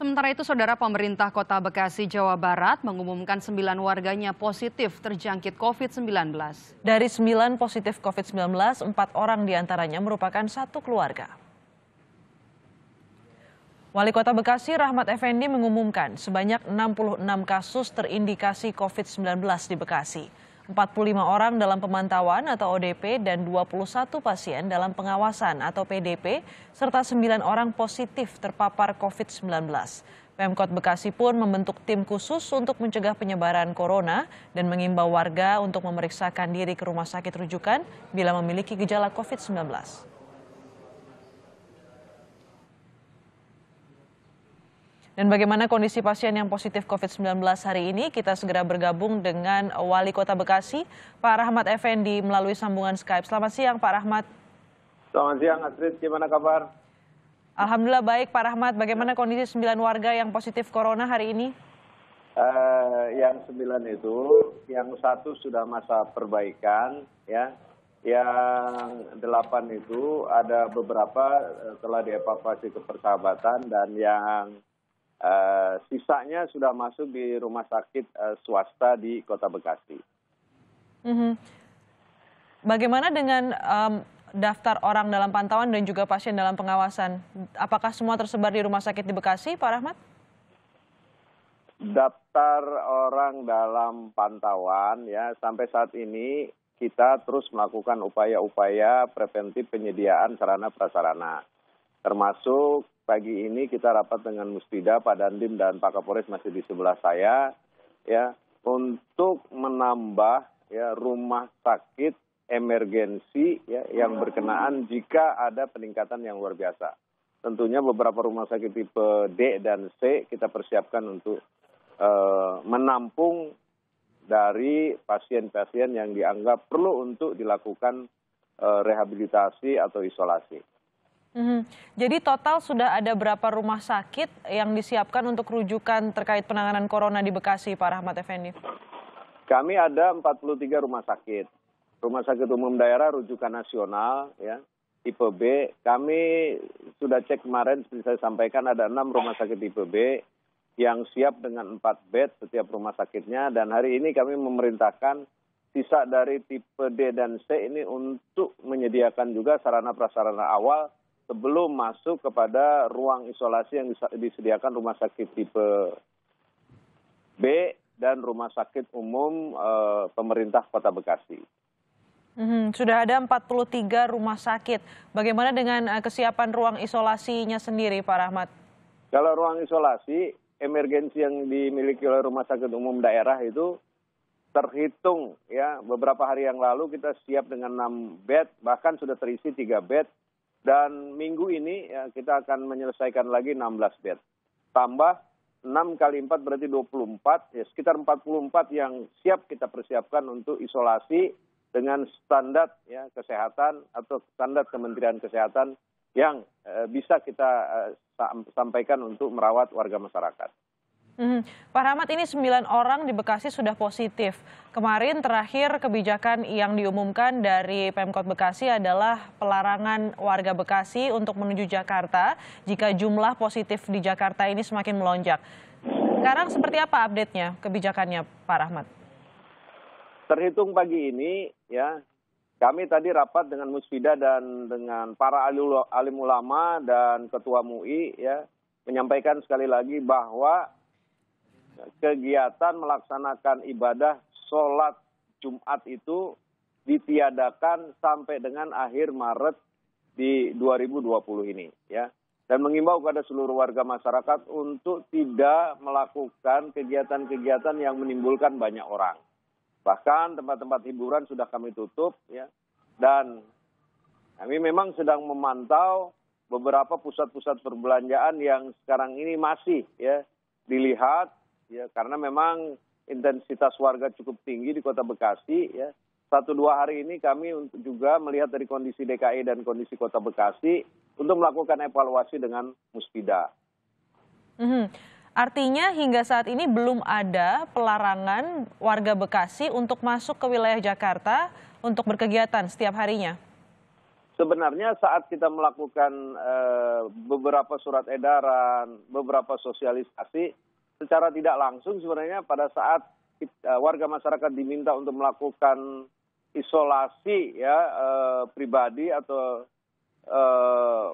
Sementara itu, saudara pemerintah kota Bekasi, Jawa Barat mengumumkan sembilan warganya positif terjangkit COVID-19. Dari sembilan positif COVID-19, empat orang diantaranya merupakan satu keluarga. Wali Kota Bekasi Rahmat Effendi mengumumkan sebanyak 66 kasus terindikasi COVID-19 di Bekasi. 45 orang dalam pemantauan atau ODP dan 21 pasien dalam pengawasan atau PDP serta 9 orang positif terpapar COVID-19. Pemkot Bekasi pun membentuk tim khusus untuk mencegah penyebaran corona dan mengimbau warga untuk memeriksakan diri ke rumah sakit rujukan bila memiliki gejala COVID-19. Dan bagaimana kondisi pasien yang positif COVID-19 hari ini? Kita segera bergabung dengan Wali Kota Bekasi, Pak Rahmat Effendi melalui sambungan Skype. Selamat siang Pak Rahmat. Selamat siang Astrid, gimana kabar? Alhamdulillah baik Pak Rahmat, bagaimana kondisi 9 warga yang positif corona hari ini? Uh, yang 9 itu, yang satu sudah masa perbaikan, ya. Yang delapan itu ada beberapa eh, telah dievakuasi ke persahabatan dan yang Eh, sisanya sudah masuk di rumah sakit eh, swasta di Kota Bekasi. Mhm. Bagaimana dengan um, daftar orang dalam pantauan dan juga pasien dalam pengawasan? Apakah semua tersebar di rumah sakit di Bekasi, Pak Rahmat? Daftar orang dalam pantauan ya sampai saat ini kita terus melakukan upaya-upaya preventif penyediaan sarana prasarana termasuk pagi ini kita rapat dengan Mustida, Pak Dandim dan Pak Kapolres masih di sebelah saya ya untuk menambah ya rumah sakit emergensi ya yang berkenaan jika ada peningkatan yang luar biasa. Tentunya beberapa rumah sakit tipe D dan C kita persiapkan untuk uh, menampung dari pasien-pasien yang dianggap perlu untuk dilakukan uh, rehabilitasi atau isolasi. Hmm. Jadi total sudah ada berapa rumah sakit yang disiapkan untuk rujukan terkait penanganan corona di Bekasi, Pak Rahmat Effendi? Kami ada 43 rumah sakit. Rumah sakit umum daerah rujukan nasional, ya, tipe B. Kami sudah cek kemarin, seperti saya sampaikan, ada 6 rumah sakit tipe B yang siap dengan 4 bed setiap rumah sakitnya. Dan hari ini kami memerintahkan sisa dari tipe D dan C ini untuk menyediakan juga sarana prasarana awal sebelum masuk kepada ruang isolasi yang disediakan rumah sakit tipe B dan rumah sakit umum e, pemerintah Kota Bekasi. Hmm, sudah ada 43 rumah sakit. Bagaimana dengan eh, kesiapan ruang isolasinya sendiri, Pak Rahmat? Kalau ruang isolasi, emergensi yang dimiliki oleh rumah sakit umum daerah itu terhitung ya beberapa hari yang lalu kita siap dengan 6 bed bahkan sudah terisi 3 bed dan minggu ini ya, kita akan menyelesaikan lagi 16 bed. Tambah 6 kali 4 berarti 24, ya sekitar 44 yang siap kita persiapkan untuk isolasi dengan standar ya kesehatan atau standar Kementerian Kesehatan yang eh, bisa kita eh, sampaikan untuk merawat warga masyarakat. Hmm. Pak Rahmat, ini 9 orang di Bekasi sudah positif. Kemarin terakhir kebijakan yang diumumkan dari Pemkot Bekasi adalah pelarangan warga Bekasi untuk menuju Jakarta jika jumlah positif di Jakarta ini semakin melonjak. Sekarang seperti apa update-nya kebijakannya Pak Rahmat? Terhitung pagi ini ya kami tadi rapat dengan Musfida dan dengan para alim ulama dan ketua MUI ya menyampaikan sekali lagi bahwa kegiatan melaksanakan ibadah sholat Jumat itu ditiadakan sampai dengan akhir Maret di 2020 ini ya dan mengimbau kepada seluruh warga masyarakat untuk tidak melakukan kegiatan-kegiatan yang menimbulkan banyak orang. Bahkan tempat-tempat hiburan sudah kami tutup ya. Dan kami memang sedang memantau beberapa pusat-pusat perbelanjaan yang sekarang ini masih ya dilihat ya karena memang intensitas warga cukup tinggi di Kota Bekasi ya. Satu dua hari ini kami juga melihat dari kondisi DKI dan kondisi Kota Bekasi untuk melakukan evaluasi dengan muspida. Mm -hmm. Artinya hingga saat ini belum ada pelarangan warga Bekasi untuk masuk ke wilayah Jakarta untuk berkegiatan setiap harinya. Sebenarnya saat kita melakukan e, beberapa surat edaran, beberapa sosialisasi, secara tidak langsung sebenarnya pada saat eh, warga masyarakat diminta untuk melakukan isolasi ya eh, pribadi atau eh,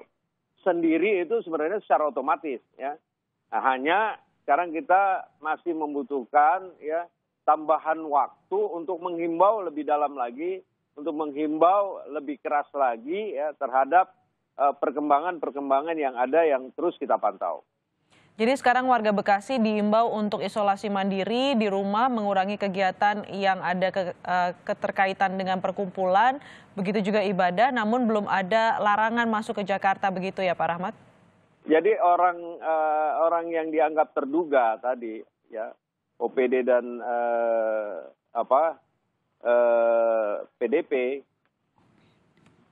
sendiri itu sebenarnya secara otomatis ya nah, hanya sekarang kita masih membutuhkan ya tambahan waktu untuk menghimbau lebih dalam lagi untuk menghimbau lebih keras lagi ya terhadap eh, perkembangan-perkembangan uh, yang ada yang terus kita pantau. Jadi sekarang warga Bekasi diimbau untuk isolasi mandiri di rumah, mengurangi kegiatan yang ada ke, uh, keterkaitan dengan perkumpulan, begitu juga ibadah, namun belum ada larangan masuk ke Jakarta begitu ya Pak Rahmat? Jadi orang uh, orang yang dianggap terduga tadi ya OPD dan uh, apa uh, PDP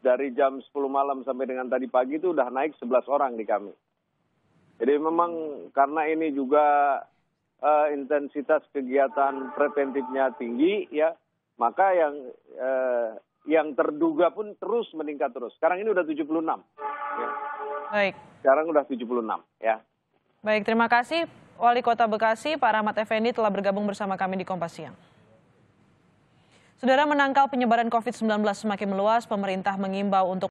dari jam 10 malam sampai dengan tadi pagi itu udah naik 11 orang di kami. Jadi memang karena ini juga uh, intensitas kegiatan preventifnya tinggi ya, maka yang uh, yang terduga pun terus meningkat terus. Sekarang ini udah 76. Ya. Baik. Sekarang udah 76 ya. Baik, terima kasih Wali Kota Bekasi Pak Rahmat Effendi telah bergabung bersama kami di Kompas Siang. Saudara menangkal penyebaran COVID-19 semakin meluas, pemerintah mengimbau untuk